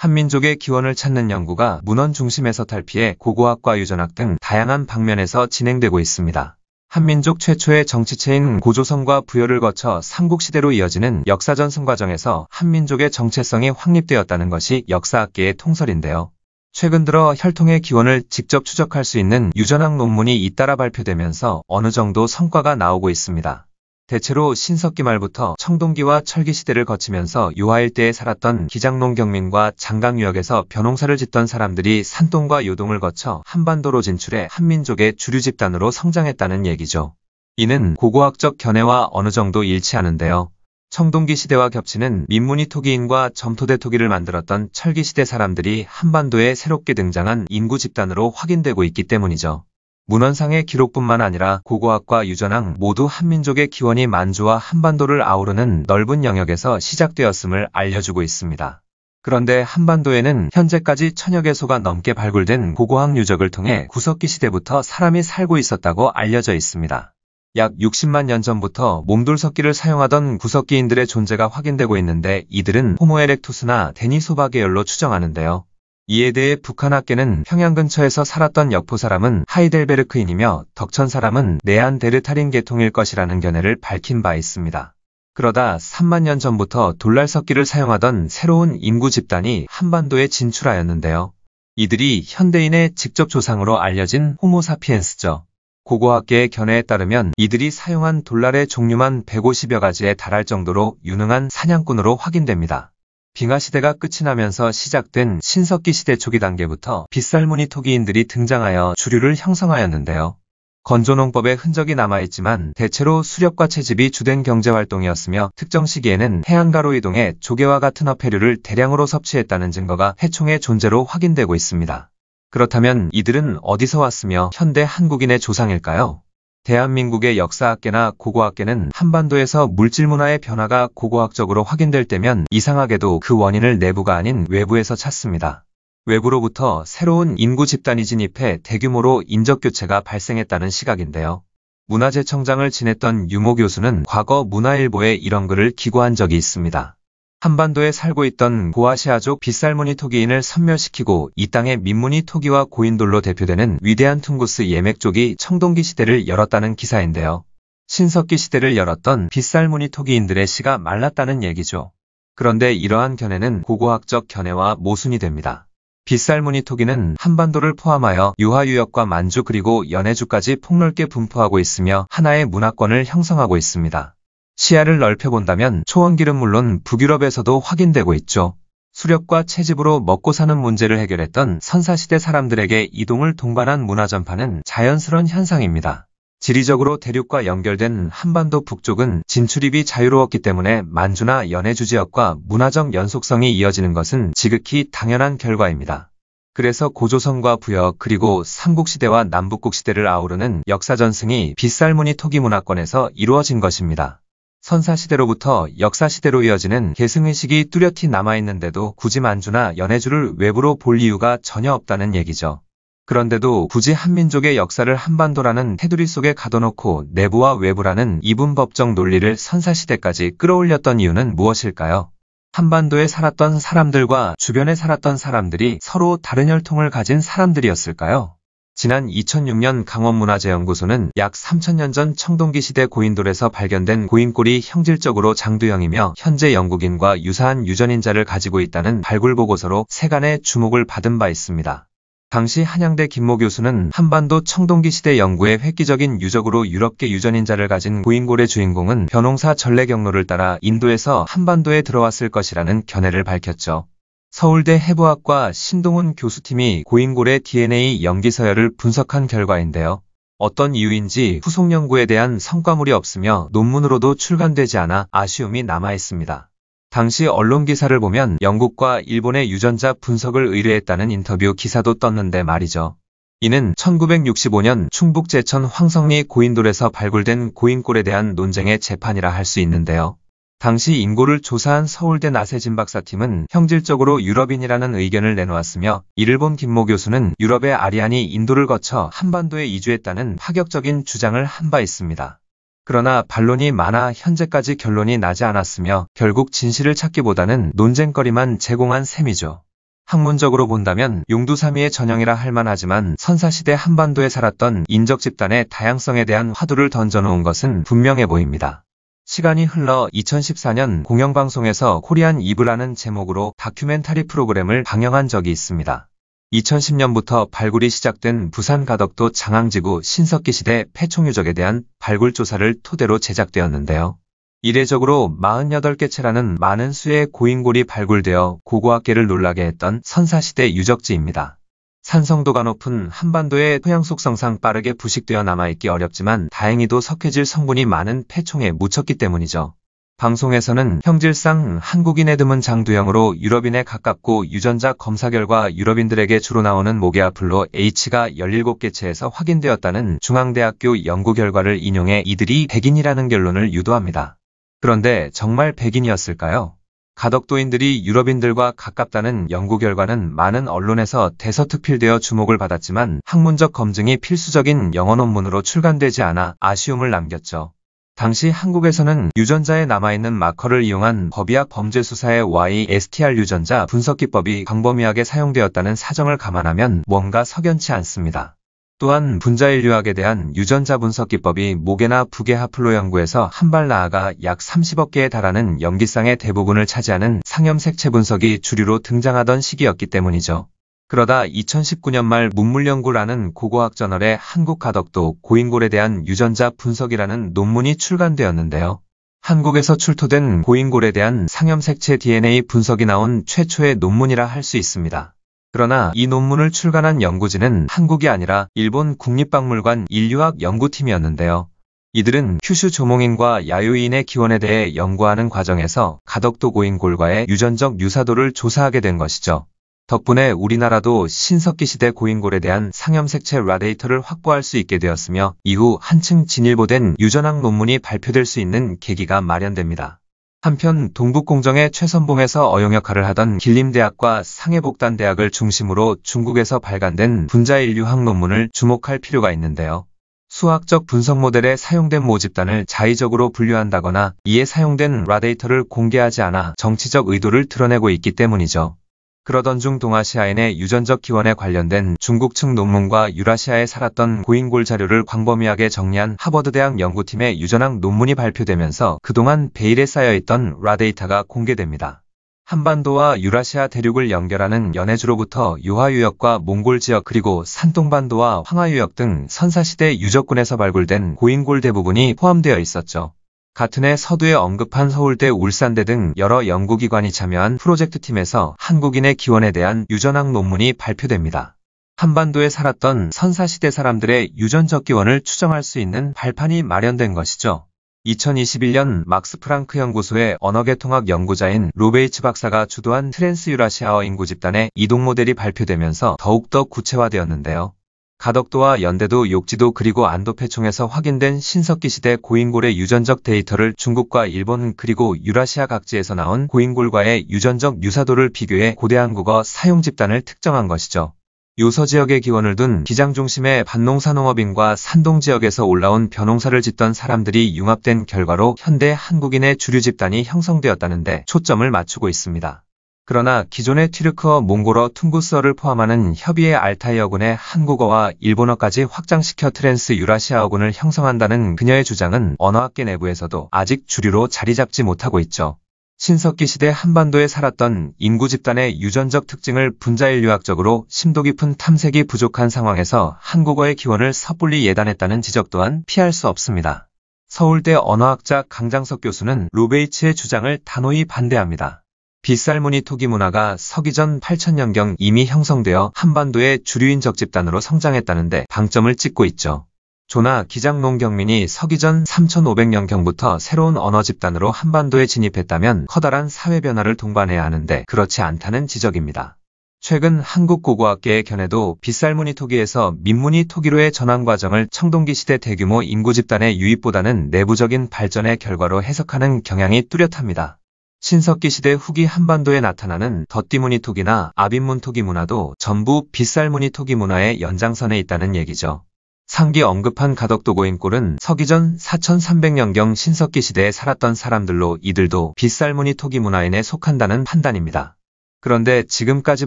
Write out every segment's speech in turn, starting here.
한민족의 기원을 찾는 연구가 문헌 중심에서 탈피해 고고학과 유전학 등 다양한 방면에서 진행되고 있습니다. 한민족 최초의 정치체인 고조선과 부여를 거쳐 삼국시대로 이어지는 역사전승 과정에서 한민족의 정체성이 확립되었다는 것이 역사학계의 통설인데요. 최근 들어 혈통의 기원을 직접 추적할 수 있는 유전학 논문이 잇따라 발표되면서 어느 정도 성과가 나오고 있습니다. 대체로 신석기 말부터 청동기와 철기 시대를 거치면서 요하 일대에 살았던 기장농 경민과 장강유역에서 벼농사를 짓던 사람들이 산동과 요동을 거쳐 한반도로 진출해 한민족의 주류 집단으로 성장했다는 얘기죠. 이는 고고학적 견해와 어느 정도 일치하는데요. 청동기 시대와 겹치는 민무늬 토기인과 점토대 토기를 만들었던 철기 시대 사람들이 한반도에 새롭게 등장한 인구 집단으로 확인되고 있기 때문이죠. 문헌상의 기록뿐만 아니라 고고학과 유전학 모두 한민족의 기원이 만주와 한반도를 아우르는 넓은 영역에서 시작되었음을 알려주고 있습니다. 그런데 한반도에는 현재까지 천여 개소가 넘게 발굴된 고고학 유적을 통해 구석기 시대부터 사람이 살고 있었다고 알려져 있습니다. 약 60만 년 전부터 몸돌석기를 사용하던 구석기인들의 존재가 확인되고 있는데 이들은 호모 에렉투스나 데니소바 계열로 추정하는데요. 이에 대해 북한 학계는 평양 근처에서 살았던 역포 사람은 하이델베르크인이며 덕천 사람은 네안데르탈인 계통일 것이라는 견해를 밝힌 바 있습니다. 그러다 3만 년 전부터 돌날 석기를 사용하던 새로운 인구 집단이 한반도에 진출하였는데요. 이들이 현대인의 직접 조상으로 알려진 호모사피엔스죠. 고고학계의 견해에 따르면 이들이 사용한 돌날의 종류만 150여 가지에 달할 정도로 유능한 사냥꾼으로 확인됩니다. 빙하시대가 끝이 나면서 시작된 신석기 시대 초기 단계부터 빗살무늬 토기인들이 등장하여 주류를 형성하였는데요. 건조농법의 흔적이 남아있지만 대체로 수렵과 채집이 주된 경제활동이었으며 특정 시기에는 해안가로 이동해 조개와 같은 어패류를 대량으로 섭취했다는 증거가 해총의 존재로 확인되고 있습니다. 그렇다면 이들은 어디서 왔으며 현대 한국인의 조상일까요? 대한민국의 역사학계나 고고학계는 한반도에서 물질문화의 변화가 고고학적으로 확인될 때면 이상하게도 그 원인을 내부가 아닌 외부에서 찾습니다. 외부로부터 새로운 인구 집단이 진입해 대규모로 인적교체가 발생했다는 시각인데요. 문화재청장을 지냈던 유모 교수는 과거 문화일보에 이런 글을 기고한 적이 있습니다. 한반도에 살고 있던 고아시아족 빗살무늬 토기인을 섬멸시키고 이 땅의 민무늬 토기와 고인돌로 대표되는 위대한 퉁구스 예맥족이 청동기 시대를 열었다는 기사인데요. 신석기 시대를 열었던 빗살무늬 토기인들의 시가 말랐다는 얘기죠. 그런데 이러한 견해는 고고학적 견해와 모순이 됩니다. 빗살무늬 토기는 한반도를 포함하여 유화유역과 만주 그리고 연해주까지 폭넓게 분포하고 있으며 하나의 문화권을 형성하고 있습니다. 시야를 넓혀본다면 초원길은 물론 북유럽에서도 확인되고 있죠. 수력과 채집으로 먹고 사는 문제를 해결했던 선사시대 사람들에게 이동을 동반한 문화전파는 자연스러운 현상입니다. 지리적으로 대륙과 연결된 한반도 북쪽은 진출입이 자유로웠기 때문에 만주나 연해주 지역과 문화적 연속성이 이어지는 것은 지극히 당연한 결과입니다. 그래서 고조선과 부여 그리고 삼국시대와 남북국시대를 아우르는 역사전승이 빗살무늬 토기문화권에서 이루어진 것입니다. 선사시대로부터 역사시대로 이어지는 계승의식이 뚜렷이 남아있는데도 굳이 만주나 연해주를 외부로 볼 이유가 전혀 없다는 얘기죠. 그런데도 굳이 한민족의 역사를 한반도라는 테두리 속에 가둬놓고 내부와 외부라는 이분법적 논리를 선사시대까지 끌어올렸던 이유는 무엇일까요? 한반도에 살았던 사람들과 주변에 살았던 사람들이 서로 다른 혈통을 가진 사람들이었을까요? 지난 2006년 강원문화재연구소는 약 3천년 전 청동기 시대 고인돌에서 발견된 고인골이 형질적으로 장두형이며 현재 영국인과 유사한 유전인자를 가지고 있다는 발굴 보고서로 세간의 주목을 받은 바 있습니다. 당시 한양대 김모 교수는 한반도 청동기 시대 연구의 획기적인 유적으로 유럽계 유전인자를 가진 고인골의 주인공은 변홍사 전래 경로를 따라 인도에서 한반도에 들어왔을 것이라는 견해를 밝혔죠. 서울대 해부학과 신동훈 교수팀이 고인골의 DNA 염기 서열을 분석한 결과인데요. 어떤 이유인지 후속 연구에 대한 성과물이 없으며 논문으로도 출간되지 않아 아쉬움이 남아있습니다. 당시 언론 기사를 보면 영국과 일본의 유전자 분석을 의뢰했다는 인터뷰 기사도 떴는데 말이죠. 이는 1965년 충북 제천 황성리 고인돌에서 발굴된 고인골에 대한 논쟁의 재판이라 할 수 있는데요. 당시 인고를 조사한 서울대 나세진 박사팀은 형질적으로 유럽인이라는 의견을 내놓았으며 이를 본 김모 교수는 유럽의 아리안이 인도를 거쳐 한반도에 이주했다는 파격적인 주장을 한 바 있습니다. 그러나 반론이 많아 현재까지 결론이 나지 않았으며 결국 진실을 찾기보다는 논쟁거리만 제공한 셈이죠. 학문적으로 본다면 용두사미의 전형이라 할 만하지만 선사시대 한반도에 살았던 인적 집단의 다양성에 대한 화두를 던져놓은 것은 분명해 보입니다. 시간이 흘러 2014년 공영방송에서 코리안 이브라는 제목으로 다큐멘터리 프로그램을 방영한 적이 있습니다. 2010년부터 발굴이 시작된 부산 가덕도 장항지구 신석기 시대 폐총유적에 대한 발굴 조사를 토대로 제작되었는데요. 이례적으로 48개 채라는 많은 수의 고인골이 발굴되어 고고학계를 놀라게 했던 선사시대 유적지입니다. 산성도가 높은 한반도의 토양 속성상 빠르게 부식되어 남아있기 어렵지만 다행히도 석회질 성분이 많은 폐총에 묻혔기 때문이죠. 방송에서는 형질상 한국인의 드문 장두형으로 유럽인에 가깝고 유전자 검사 결과 유럽인들에게 주로 나오는 모기아플로 H가 17개체에서 확인되었다는 중앙대학교 연구 결과를 인용해 이들이 백인이라는 결론을 유도합니다. 그런데 정말 백인이었을까요? 가덕도인들이 유럽인들과 가깝다는 연구 결과는 많은 언론에서 대서특필되어 주목을 받았지만 학문적 검증이 필수적인 영어 논문으로 출간되지 않아 아쉬움을 남겼죠. 당시 한국에서는 유전자에 남아있는 마커를 이용한 법의학 범죄 수사의 YSTR 유전자 분석 기법이 광범위하게 사용되었다는 사정을 감안하면 뭔가 석연치 않습니다. 또한 분자인류학에 대한 유전자 분석 기법이 모게나 부게 하플로 연구에서 한발 나아가 약 30억 개에 달하는 염기쌍의 대부분을 차지하는 상염 색체 분석이 주류로 등장하던 시기였기 때문이죠. 그러다 2019년 말 문물연구라는 고고학 저널에 한국 가덕도 고인골에 대한 유전자 분석이라는 논문이 출간되었는데요. 한국에서 출토된 고인골에 대한 상염 색체 DNA 분석이 나온 최초의 논문이라 할 수 있습니다. 그러나 이 논문을 출간한 연구진은 한국이 아니라 일본 국립박물관 인류학 연구팀이었는데요. 이들은 큐슈 조몽인과 야요인의 기원에 대해 연구하는 과정에서 가덕도 고인골과의 유전적 유사도를 조사하게 된 것이죠. 덕분에 우리나라도 신석기 시대 고인골에 대한 상염색체 라데이터를 확보할 수 있게 되었으며 이후 한층 진일보된 유전학 논문이 발표될 수 있는 계기가 마련됩니다. 한편 동북공정의 최선봉에서 어용 역할을 하던 길림대학과 상해복단대학을 중심으로 중국에서 발간된 분자인류학 논문을 주목할 필요가 있는데요. 수학적 분석 모델에 사용된 모집단을 자의적으로 분류한다거나 이에 사용된 라데이터를 공개하지 않아 정치적 의도를 드러내고 있기 때문이죠. 그러던 중 동아시아인의 유전적 기원에 관련된 중국 측 논문과 유라시아에 살았던 고인골 자료를 광범위하게 정리한 하버드대학 연구팀의 유전학 논문이 발표되면서 그동안 베일에 쌓여있던 라데이터가 공개됩니다. 한반도와 유라시아 대륙을 연결하는 연해주로부터 유화유역과 몽골 지역 그리고 산동반도와 황하유역 등 선사시대 유적군에서 발굴된 고인골 대부분이 포함되어 있었죠. 같은 해 서두에 언급한 서울대, 울산대 등 여러 연구기관이 참여한 프로젝트팀에서 한국인의 기원에 대한 유전학 논문이 발표됩니다. 한반도에 살았던 선사시대 사람들의 유전적 기원을 추정할 수 있는 발판이 마련된 것이죠. 2021년 막스 프랑크 연구소의 언어계통학 연구자인 로베이츠 박사가 주도한 트랜스유라시아어 인구 집단의 이동 모델이 발표되면서 더욱더 구체화되었는데요. 가덕도와 연대도 욕지도 그리고 안도패총에서 확인된 신석기 시대 고인골의 유전적 데이터를 중국과 일본 그리고 유라시아 각지에서 나온 고인골과의 유전적 유사도를 비교해 고대 한국어 사용 집단을 특정한 것이죠. 요서 지역에 기원을 둔 기장 중심의 반농사농업인과 산동 지역에서 올라온 벼농사를 짓던 사람들이 융합된 결과로 현대 한국인의 주류 집단이 형성되었다는데 초점을 맞추고 있습니다. 그러나 기존의 튀르크어 몽골어 퉁구스어를 포함하는 협의의 알타이어군의 한국어와 일본어까지 확장시켜 트랜스 유라시아어군을 형성한다는 그녀의 주장은 언어학계 내부에서도 아직 주류로 자리 잡지 못하고 있죠. 신석기 시대 한반도에 살았던 인구 집단의 유전적 특징을 분자인류학적으로 심도 깊은 탐색이 부족한 상황에서 한국어의 기원을 섣불리 예단했다는 지적 또한 피할 수 없습니다. 서울대 언어학자 강장석 교수는 로베이츠의 주장을 단호히 반대합니다. 빗살무늬 토기 문화가 서기 전 8000년경 이미 형성되어 한반도의 주류인 적집단으로 성장했다는데 방점을 찍고 있죠. 조나 기장농 경민이 서기 전 3500년경부터 새로운 언어 집단으로 한반도에 진입했다면 커다란 사회 변화를 동반해야 하는데 그렇지 않다는 지적입니다. 최근 한국 고고학계의 견해도 빗살무늬 토기에서 민무늬 토기로의 전환 과정을 청동기 시대 대규모 인구 집단의 유입보다는 내부적인 발전의 결과로 해석하는 경향이 뚜렷합니다. 신석기 시대 후기 한반도에 나타나는 덧띠무늬 토기나 아빈문 토기 문화도 전부 빗살무늬 토기 문화의 연장선에 있다는 얘기죠. 상기 언급한 가덕도고인골은 서기전 4300년경 신석기 시대에 살았던 사람들로 이들도 빗살무늬 토기 문화인에 속한다는 판단입니다. 그런데 지금까지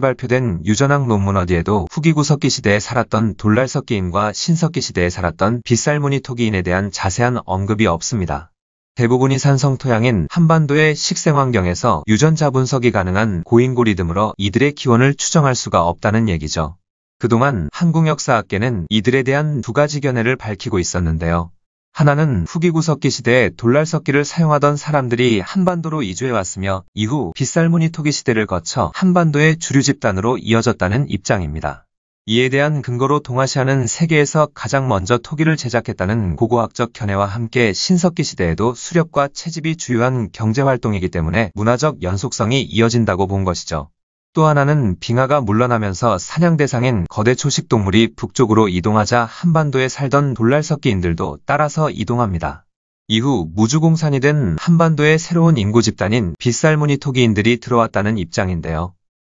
발표된 유전학 논문 어디에도 후기 구석기 시대에 살았던 돌날석기인과 신석기 시대에 살았던 빗살무늬 토기인에 대한 자세한 언급이 없습니다. 대부분이 산성 토양인 한반도의 식생환경에서 유전자 분석이 가능한 고인고리듬으로 이들의 기원을 추정할 수가 없다는 얘기죠. 그동안 한국 역사학계는 이들에 대한 두 가지 견해를 밝히고 있었는데요. 하나는 후기 구석기 시대에 돌날석기를 사용하던 사람들이 한반도로 이주해왔으며 이후 빗살무늬 토기 시대를 거쳐 한반도의 주류 집단으로 이어졌다는 입장입니다. 이에 대한 근거로 동아시아는 세계에서 가장 먼저 토기를 제작했다는 고고학적 견해와 함께 신석기 시대에도 수렵과 채집이 주요한 경제활동이기 때문에 문화적 연속성이 이어진다고 본 것이죠. 또 하나는 빙하가 물러나면서 사냥 대상인 거대 초식동물이 북쪽으로 이동하자 한반도에 살던 돌랄석기인들도 따라서 이동합니다. 이후 무주공산이 된 한반도의 새로운 인구 집단인 빗살무늬 토기인들이 들어왔다는 입장인데요.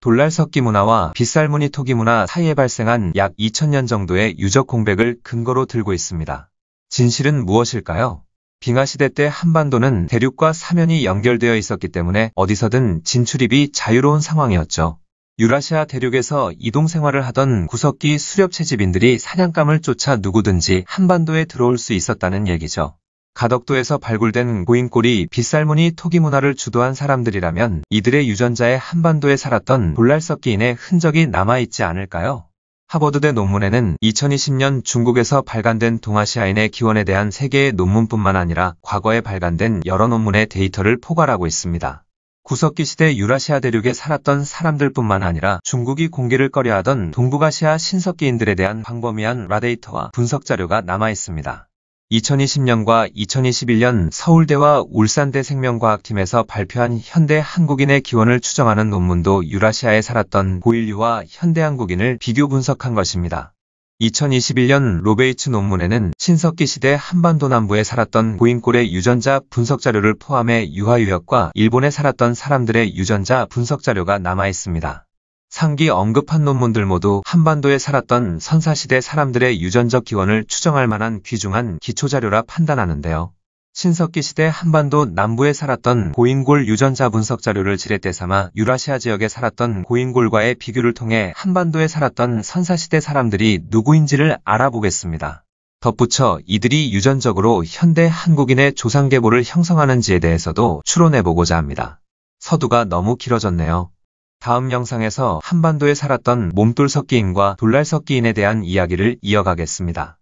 돌날 석기 문화와 빗살무늬 토기 문화 사이에 발생한 약 2000년 정도의 유적 공백을 근거로 들고 있습니다. 진실은 무엇일까요? 빙하시대 때 한반도는 대륙과 사면이 연결되어 있었기 때문에 어디서든 진출입이 자유로운 상황이었죠. 유라시아 대륙에서 이동 생활을 하던 구석기 수렵 채집인들이 사냥감을 쫓아 누구든지 한반도에 들어올 수 있었다는 얘기죠. 가덕도에서 발굴된 고인골이 빗살무늬 토기 문화를 주도한 사람들이라면 이들의 유전자에 한반도에 살았던 볼랄석기인의 흔적이 남아있지 않을까요? 하버드대 논문에는 2020년 중국에서 발간된 동아시아인의 기원에 대한 세계의 논문뿐만 아니라 과거에 발간된 여러 논문의 데이터를 포괄하고 있습니다. 구석기 시대 유라시아 대륙에 살았던 사람들뿐만 아니라 중국이 공기를 꺼려하던 동북아시아 신석기인들에 대한 광범위한 라데이터와 분석 자료가 남아 있습니다. 2020년과 2021년 서울대와 울산대 생명과학팀에서 발표한 현대 한국인의 기원을 추정하는 논문도 유라시아에 살았던 고인류와 현대 한국인을 비교 분석한 것입니다. 2021년 로베이츠 논문에는 신석기 시대 한반도 남부에 살았던 고인골의 유전자 분석 자료를 포함해 유아유역과 일본에 살았던 사람들의 유전자 분석 자료가 남아 있습니다. 상기 언급한 논문들 모두 한반도에 살았던 선사시대 사람들의 유전적 기원을 추정할 만한 귀중한 기초자료라 판단하는데요. 신석기 시대 한반도 남부에 살았던 고인골 유전자 분석 자료를 지렛대 삼아 유라시아 지역에 살았던 고인골과의 비교를 통해 한반도에 살았던 선사시대 사람들이 누구인지를 알아보겠습니다. 덧붙여 이들이 유전적으로 현대 한국인의 조상계보를 형성하는지에 대해서도 추론해보고자 합니다. 서두가 너무 길어졌네요. 다음 영상에서 한반도에 살았던 몸돌 석기인과 돌날 석기인에 대한 이야기를 이어가겠습니다.